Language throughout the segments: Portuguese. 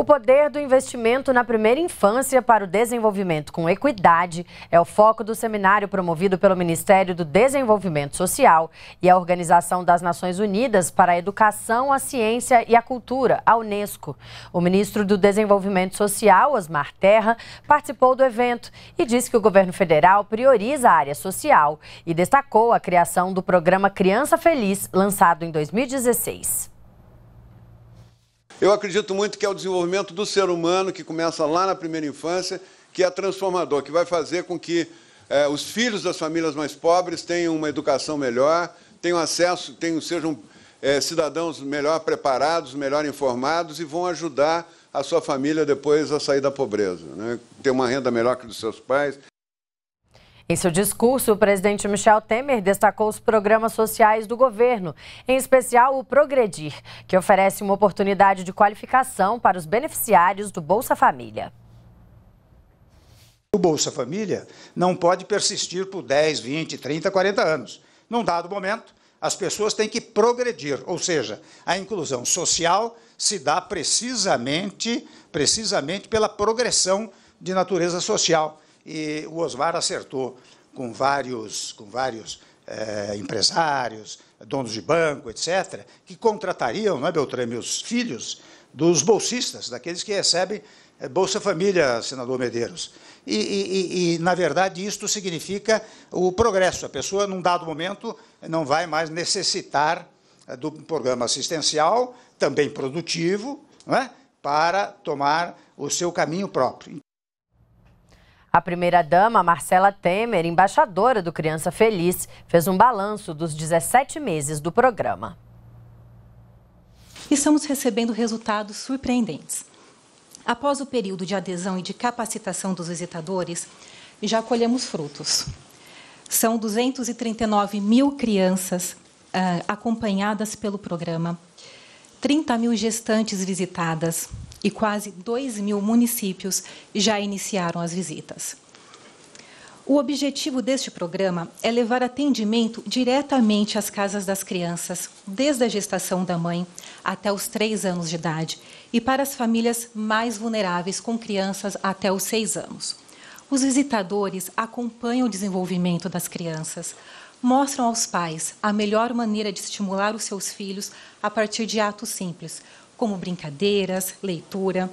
O poder do investimento na primeira infância para o desenvolvimento com equidade é o foco do seminário promovido pelo Ministério do Desenvolvimento Social e a Organização das Nações Unidas para a Educação, a Ciência e a Cultura, a Unesco. O ministro do Desenvolvimento Social, Osmar Terra, participou do evento e disse que o governo federal prioriza a área social e destacou a criação do programa Criança Feliz, lançado em 2016. Eu acredito muito que é o desenvolvimento do ser humano, que começa lá na primeira infância, que é transformador, que vai fazer com que eh, os filhos das famílias mais pobres tenham uma educação melhor, tenham acesso, tenham, sejam eh, cidadãos melhor preparados, melhor informados e vão ajudar a sua família depois a sair da pobreza, né? ter uma renda melhor que dos seus pais, em seu discurso, o presidente Michel Temer destacou os programas sociais do governo, em especial o Progredir, que oferece uma oportunidade de qualificação para os beneficiários do Bolsa Família. O Bolsa Família não pode persistir por 10, 20, 30, 40 anos. Num dado momento, as pessoas têm que progredir, ou seja, a inclusão social se dá precisamente, precisamente pela progressão de natureza social. E o Osmar acertou com vários, com vários eh, empresários, donos de banco, etc., que contratariam, não é, Beltrame, os filhos dos bolsistas, daqueles que recebem eh, Bolsa Família, senador Medeiros. E, e, e, na verdade, isto significa o progresso. A pessoa, num dado momento, não vai mais necessitar eh, do programa assistencial, também produtivo, é? para tomar o seu caminho próprio. A primeira-dama, Marcela Temer, embaixadora do Criança Feliz, fez um balanço dos 17 meses do programa. Estamos recebendo resultados surpreendentes. Após o período de adesão e de capacitação dos visitadores, já colhemos frutos. São 239 mil crianças ah, acompanhadas pelo programa, 30 mil gestantes visitadas, e quase 2 mil municípios já iniciaram as visitas. O objetivo deste programa é levar atendimento diretamente às casas das crianças, desde a gestação da mãe até os 3 anos de idade, e para as famílias mais vulneráveis com crianças até os 6 anos. Os visitadores acompanham o desenvolvimento das crianças, mostram aos pais a melhor maneira de estimular os seus filhos a partir de atos simples, como brincadeiras, leitura,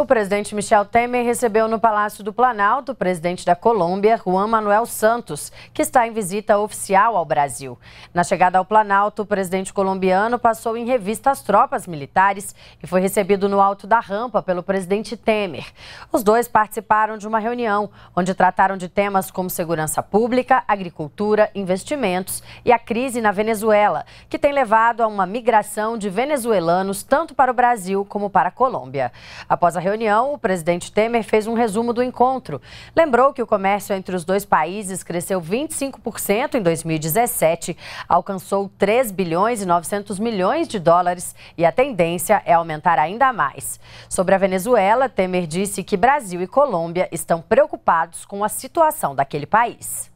o presidente Michel Temer recebeu no Palácio do Planalto o presidente da Colômbia, Juan Manuel Santos, que está em visita oficial ao Brasil. Na chegada ao Planalto, o presidente colombiano passou em revista as tropas militares e foi recebido no alto da rampa pelo presidente Temer. Os dois participaram de uma reunião onde trataram de temas como segurança pública, agricultura, investimentos e a crise na Venezuela, que tem levado a uma migração de venezuelanos tanto para o Brasil como para a Colômbia. Após a reunião, o presidente Temer fez um resumo do encontro. Lembrou que o comércio entre os dois países cresceu 25% em 2017, alcançou 3 bilhões e 900 milhões de dólares e a tendência é aumentar ainda mais. Sobre a Venezuela, Temer disse que Brasil e Colômbia estão preocupados com a situação daquele país.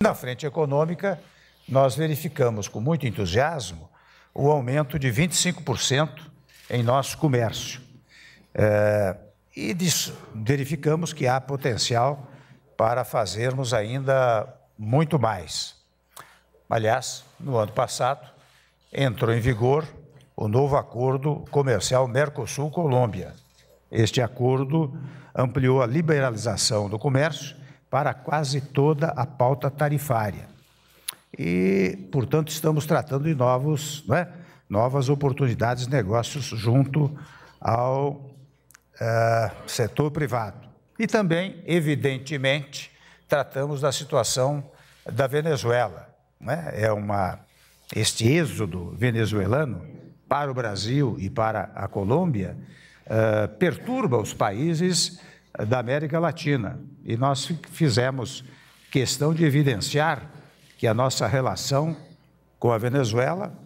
Na frente econômica, nós verificamos com muito entusiasmo o aumento de 25% em nosso comércio. É, e verificamos que há potencial para fazermos ainda muito mais. Aliás, no ano passado, entrou em vigor o novo acordo comercial Mercosul-Colômbia. Este acordo ampliou a liberalização do comércio para quase toda a pauta tarifária. E, portanto, estamos tratando de novos, é? novas oportunidades de negócios junto ao ah, setor privado. E também, evidentemente, tratamos da situação da Venezuela. Né? É uma, este êxodo venezuelano para o Brasil e para a Colômbia uh, perturba os países da América Latina. E nós fizemos questão de evidenciar que a nossa relação com a Venezuela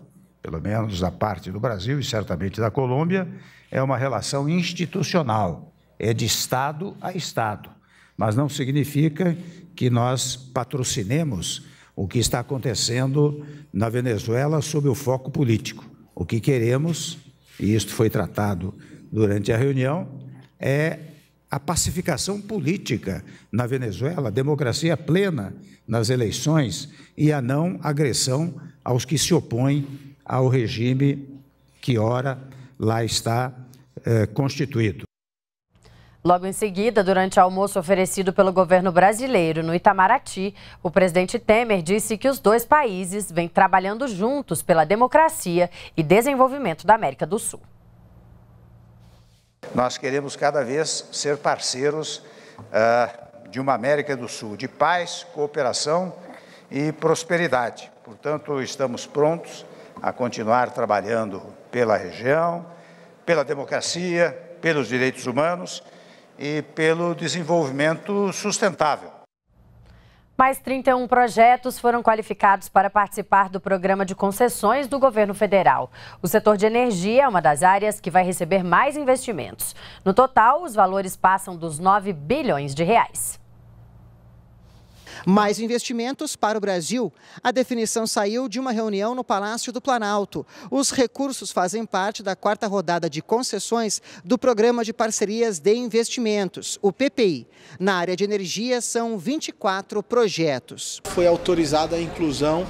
pelo menos da parte do Brasil e certamente da Colômbia, é uma relação institucional, é de Estado a Estado. Mas não significa que nós patrocinemos o que está acontecendo na Venezuela sob o foco político. O que queremos, e isto foi tratado durante a reunião, é a pacificação política na Venezuela, democracia plena nas eleições e a não agressão aos que se opõem ao regime que ora lá está é, constituído. Logo em seguida, durante almoço oferecido pelo governo brasileiro no Itamaraty, o presidente Temer disse que os dois países vêm trabalhando juntos pela democracia e desenvolvimento da América do Sul. Nós queremos cada vez ser parceiros uh, de uma América do Sul de paz, cooperação e prosperidade. Portanto, estamos prontos a continuar trabalhando pela região, pela democracia, pelos direitos humanos e pelo desenvolvimento sustentável. Mais 31 projetos foram qualificados para participar do programa de concessões do governo federal. O setor de energia é uma das áreas que vai receber mais investimentos. No total, os valores passam dos 9 bilhões de reais. Mais investimentos para o Brasil. A definição saiu de uma reunião no Palácio do Planalto. Os recursos fazem parte da quarta rodada de concessões do Programa de Parcerias de Investimentos, o PPI. Na área de energia, são 24 projetos. Foi autorizada a inclusão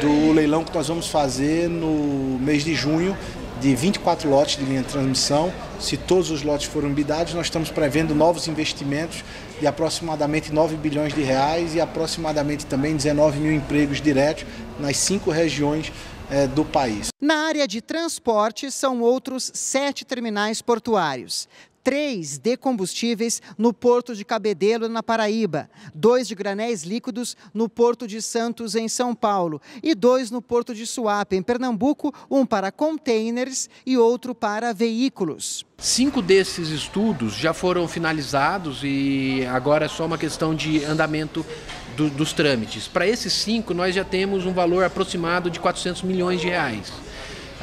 do leilão que nós vamos fazer no mês de junho de 24 lotes de linha de transmissão. Se todos os lotes foram bidados, nós estamos prevendo novos investimentos de aproximadamente 9 bilhões de reais e aproximadamente também 19 mil empregos diretos nas cinco regiões eh, do país. Na área de transporte, são outros sete terminais portuários três de combustíveis no porto de Cabedelo, na Paraíba, dois de granéis líquidos no porto de Santos, em São Paulo, e dois no porto de Suape, em Pernambuco, um para containers e outro para veículos. Cinco desses estudos já foram finalizados e agora é só uma questão de andamento do, dos trâmites. Para esses cinco, nós já temos um valor aproximado de 400 milhões de reais. Uh,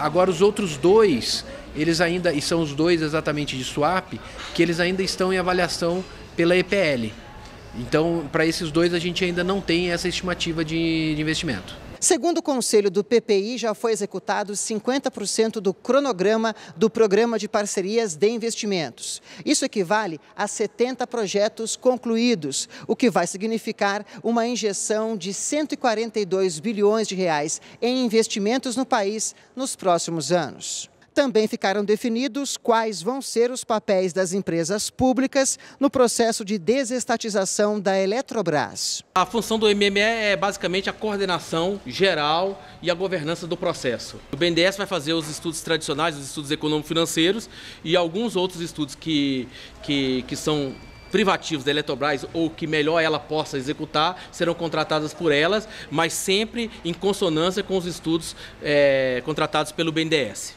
agora, os outros dois eles ainda, e são os dois exatamente de swap, que eles ainda estão em avaliação pela EPL. Então, para esses dois, a gente ainda não tem essa estimativa de, de investimento. Segundo o conselho do PPI, já foi executado 50% do cronograma do Programa de Parcerias de Investimentos. Isso equivale a 70 projetos concluídos, o que vai significar uma injeção de 142 bilhões de reais em investimentos no país nos próximos anos. Também ficaram definidos quais vão ser os papéis das empresas públicas no processo de desestatização da Eletrobras. A função do MME é basicamente a coordenação geral e a governança do processo. O BNDES vai fazer os estudos tradicionais, os estudos econômico-financeiros e alguns outros estudos que, que, que são privativos da Eletrobras ou que melhor ela possa executar serão contratadas por elas, mas sempre em consonância com os estudos é, contratados pelo BNDES.